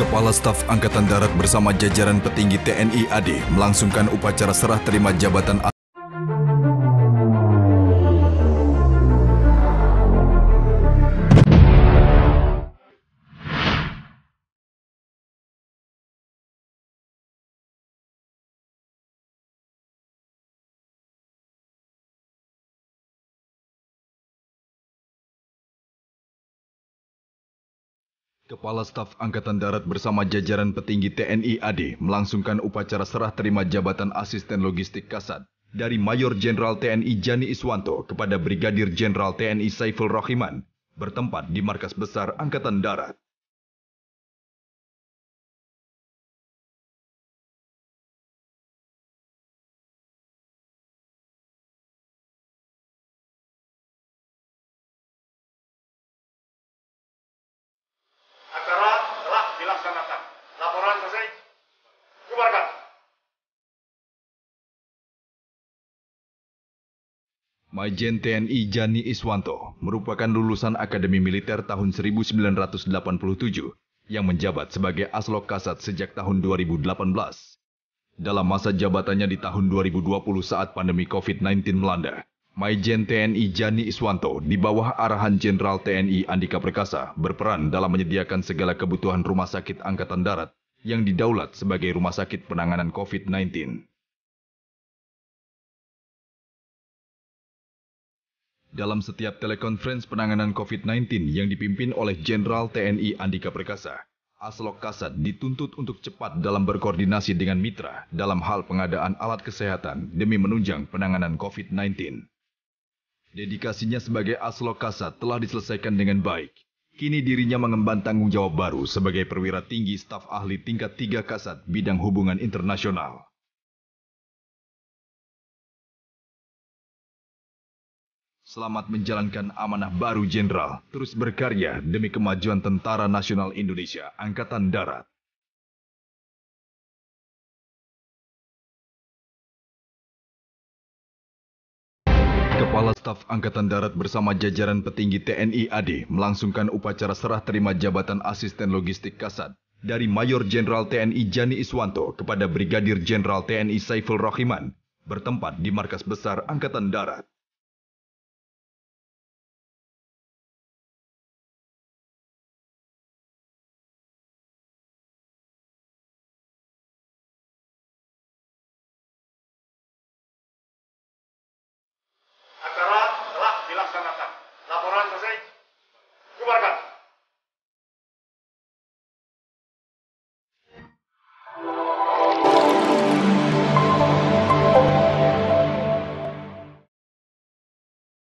Kepala Staf Angkatan Darat bersama jajaran petinggi TNI AD melangsungkan upacara serah terima jabatan Kepala Staf Angkatan Darat bersama jajaran petinggi TNI AD melangsungkan upacara serah terima jabatan asisten logistik Kasat dari Mayor Jenderal TNI Jani Iswanto kepada Brigadir Jenderal TNI Saiful Rahiman, bertempat di markas besar Angkatan Darat. Majen TNI Jani Iswanto merupakan lulusan Akademi Militer tahun 1987 yang menjabat sebagai Aslok Kasat sejak tahun 2018. Dalam masa jabatannya di tahun 2020 saat pandemi COVID-19 melanda, Majen TNI Jani Iswanto di bawah arahan Jenderal TNI Andika Perkasa berperan dalam menyediakan segala kebutuhan rumah sakit Angkatan Darat yang didaulat sebagai rumah sakit penanganan COVID-19. dalam setiap telekonferensi penanganan COVID-19 yang dipimpin oleh Jenderal TNI Andika Perkasa. Aslok Kasat dituntut untuk cepat dalam berkoordinasi dengan mitra dalam hal pengadaan alat kesehatan demi menunjang penanganan COVID-19. Dedikasinya sebagai Aslok Kasat telah diselesaikan dengan baik. Kini dirinya mengemban tanggung jawab baru sebagai perwira tinggi staf ahli tingkat 3 Kasat bidang hubungan internasional. Selamat menjalankan amanah baru Jenderal. Terus berkarya demi kemajuan Tentara Nasional Indonesia Angkatan Darat. Kepala Staf Angkatan Darat bersama jajaran petinggi TNI AD melangsungkan upacara serah terima jabatan asisten logistik Kasat dari Mayor Jenderal TNI Jani Iswanto kepada Brigadir Jenderal TNI Saiful Rohiman bertempat di Markas Besar Angkatan Darat.